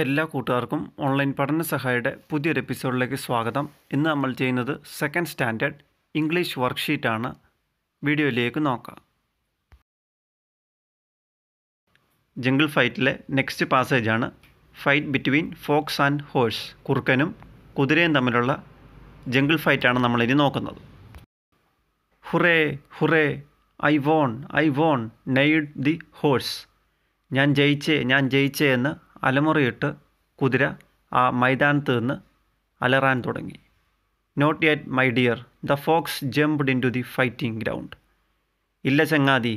എല്ലാ കൂട്ടുകാർക്കും ഓൺലൈൻ പഠന സഹായിയുടെ പുതിയൊരു എപ്പിസോഡിലേക്ക് സ്വാഗതം ഇന്ന് നമ്മൾ ചെയ്യുന്നത് സെക്കൻഡ് സ്റ്റാൻഡേർഡ് ഇംഗ്ലീഷ് വർക്ക്ഷീറ്റാണ് വീഡിയോയിലേക്ക് നോക്കാം ജംഗിൾ ഫൈറ്റിലെ നെക്സ്റ്റ് പാസേജാണ് fight between fox and horse കുറുക്കനും കുതിരയും തമ്മിലുള്ള ജംഗിൾ ഫൈറ്റാണ് നമ്മളിനി നോക്കുന്നത് hurray hurray I won I won neighed the horse ഞാൻ ജയിച്ചേ ഞാൻ ജയിച്ചേ എന്ന് അലമുറയിട്ട് കുതിര ആ മൈതാനത്ത് നിന്ന് അലറാൻ തുടങ്ങി not yet my dear the fox jumped into the fighting ground ഇല്ല ചങ്ങാതി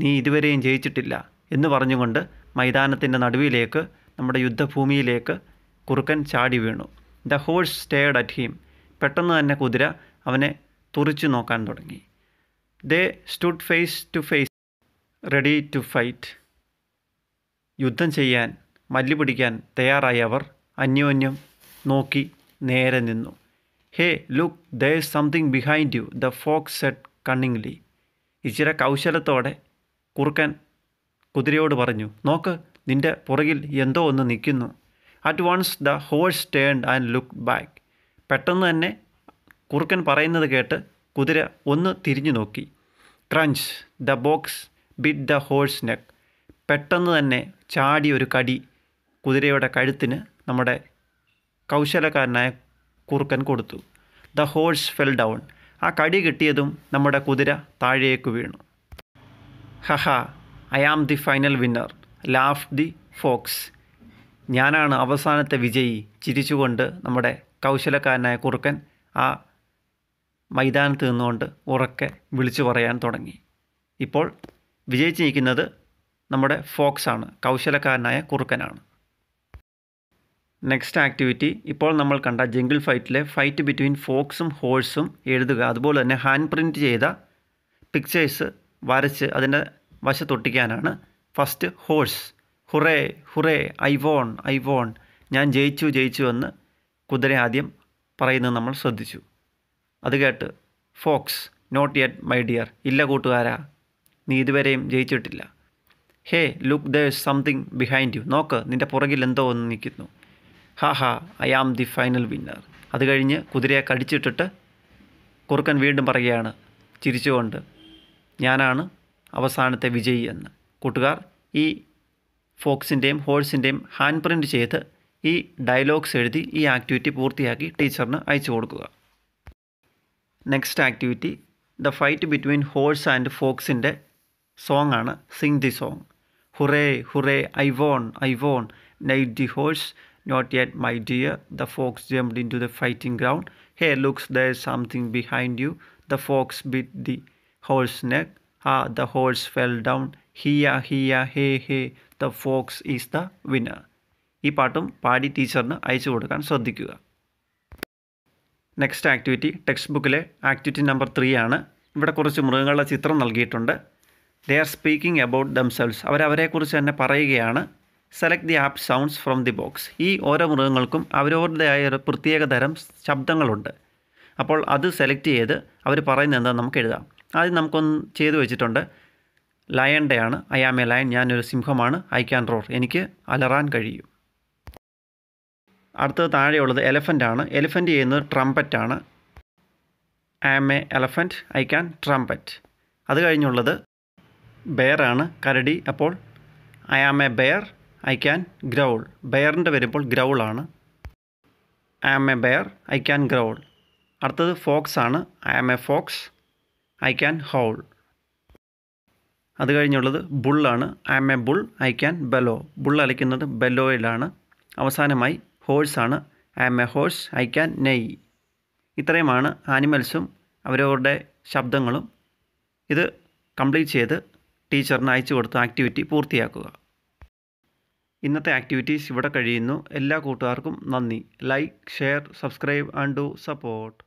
നീ ഇതുവരെയും ജയിച്ചിട്ടില്ല എന്ന് പറഞ്ഞുകൊണ്ട് മൈതാനത്തിൻ്റെ നടുവിലേക്ക് നമ്മുടെ യുദ്ധഭൂമിയിലേക്ക് കുറുക്കൻ ചാടി വീണു the horse stared at him പെട്ടെന്ന് തന്നെ കുതിര അവനെ തുറിച്ചു നോക്കാൻ തുടങ്ങി they stood face to face ready to fight യുദ്ധം ചെയ്യാൻ മല്ലി പിടിക്കാൻ തയ്യാറായ അവർ അന്യോന്യം നോക്കി നേരെ നിന്നു hey look there is something behind you the fox said cunningly ഇച്ചിര കൗശലത്തോടെ കുറുക്കൻ കുതിരയോട് പറഞ്ഞു നോക്ക് നിന്റെ പുറകിൽ എന്തോ ഒന്ന് നിൽക്കുന്നു at once the horse turned and look back പെട്ടെന്ന് തന്നെ കുറുക്കൻ പറയുന്നത് കേട്ട് കുതിര ഒന്ന് തിരിഞ്ഞു നോക്കി crunch the fox bit the horse neck പെട്ടെന്ന് തന്നെ ചാടി ഒരു കടി കുതിരയുടെ കഴുത്തിന് നമ്മുടെ കൗശലക്കാരനായ കുറുക്കൻ കൊടുത്തു ദ ഹോഴ്സ് ഫെൽ ഡൗൺ ആ കടി കിട്ടിയതും നമ്മുടെ കുതിര താഴേക്ക് വീണു haha I am the final winner laugh the fox ഞാനാണ് അവസാനത്തെ വിജയി ചിരിച്ചുകൊണ്ട് നമ്മുടെ കൗശലക്കാരനായ കുറുക്കൻ ആ മൈതാനത്ത് നിന്നുകൊണ്ട് ഉറക്കെ വിളിച്ചു പറയാൻ തുടങ്ങി ഇപ്പോൾ വിജയിച്ചിരിക്കുന്നത് നമ്മുടെ ഫോക്സാണ് കൗശലക്കാരനായ കുറുക്കനാണ് നെക്സ്റ്റ് ആക്ടിവിറ്റി ഇപ്പോൾ നമ്മൾ കണ്ട ജംഗിൾ ഫൈറ്റിലെ ഫൈറ്റ് ബിറ്റ്വീൻ ഫോക്സും ഹോഴ്സും എഴുതുക അതുപോലെ തന്നെ ഹാൻഡ് പ്രിൻറ്റ് ചെയ്ത പിക്ചേഴ്സ് വരച്ച് അതിൻ്റെ വശത്തൊട്ടിക്കാനാണ് first horse hurray hurray I won I won ഞാൻ ജയിച്ചു ജയിച്ചു എന്ന് കുതിര ആദ്യം പറയുന്നത് നമ്മൾ ശ്രദ്ധിച്ചു അത് കേട്ട് fox not yet my dear ഇല്ല കൂട്ടുകാരാ നീ ഇതുവരെയും ജയിച്ചിട്ടില്ല hey look there something behind you നോക്ക് നിൻ്റെ പുറകിൽ എന്തോ ഒന്ന് നിൽക്കുന്നു ha ha I am the final winner അത് കഴിഞ്ഞ് കുതിരയെ കടിച്ചിട്ടിട്ട് കുറുക്കൻ വീണ്ടും പറയുകയാണ് ചിരിച്ചുകൊണ്ട് ഞാനാണ് അവസാനത്തെ വിജയി എന്ന് കൂട്ടുകാർ ഈ ഫോക്സിൻ്റെയും ഹോഴ്സിൻ്റെയും ഹാൻഡ് പ്രിൻറ്റ് ചെയ്ത് ഈ ഡയലോഗ്സ് എഴുതി ഈ ആക്ടിവിറ്റി പൂർത്തിയാക്കി ടീച്ചറിന് അയച്ചു കൊടുക്കുക next activity the fight between horse and ഫോക്സിൻ്റെ സോങ് ആണ് sing the song hurray hurray I won I won neighed the horse Not yet, my dear. The fox jumped into the fighting ground. here looks, there's something behind you. The fox bit the horse neck. Ah, the horse fell down. Hiya hiya hey hey the fox is the winner ഈ പാട്ടും പാടി ടീച്ചറിന് അയച്ചു കൊടുക്കാൻ ശ്രദ്ധിക്കുക next activity text ബുക്കിലെ activity number three ആണ് ഇവിടെ കുറച്ച് മൃഗങ്ങളുടെ ചിത്രം നൽകിയിട്ടുണ്ട് they are speaking about themselves അവരവരെക്കുറിച്ച് തന്നെ പറയുകയാണ് select the app sounds from the box ഈ ഓരോ മൃഗങ്ങൾക്കും അവരവരുടേതായ ഒരു പ്രത്യേക തരം ശബ്ദങ്ങളുണ്ട് അപ്പോൾ അത് സെലക്ട് ചെയ്ത് അവർ പറയുന്നത് എന്താ നമുക്ക് എഴുതാം ആദ്യം നമുക്കൊന്ന് ചെയ്തു വെച്ചിട്ടുണ്ട് ലയൻ്റെ ആണ് ഐ ആം എ ലയൻ ഞാനൊരു സിംഹമാണ് ഐ ക്യാൻ റോർ എനിക്ക് അലറാൻ കഴിയും അടുത്തത് താഴെയുള്ളത് എലഫൻ്റ് ആണ് എലിഫൻ്റ് ചെയ്യുന്നത് ട്രംപറ്റ് ആണ് I am a elephant I can trumpet അത് കഴിഞ്ഞുള്ളത് ബെയറാണ് കരടി അപ്പോൾ I am a bear I can growl ബെയറിൻ്റെ വരുമ്പോൾ ഗ്രൗളാണ് I am a bear I can growl അടുത്തത് ഫോക്സ് ആണ് I am a fox I can howl അത് കഴിഞ്ഞുള്ളത് ബുള്ളാണ് I am a bull I can bellow bull അലയ്ക്കുന്നത് ബെലോയിലാണ് അവസാനമായി ആണ് I am a horse I can neigh ഇത്രയുമാണ് ആനിമൽസും അവരവരുടെ ശബ്ദങ്ങളും ഇത് കംപ്ലീറ്റ് ചെയ്ത് ടീച്ചറിന് അയച്ചു കൊടുത്ത ആക്ടിവിറ്റി പൂർത്തിയാക്കുക ഇന്നത്തെ ആക്ടിവിറ്റീസ് ഇവിടെ കഴിയുന്നു എല്ലാ കൂട്ടുകാർക്കും നന്ദി like share subscribe and do support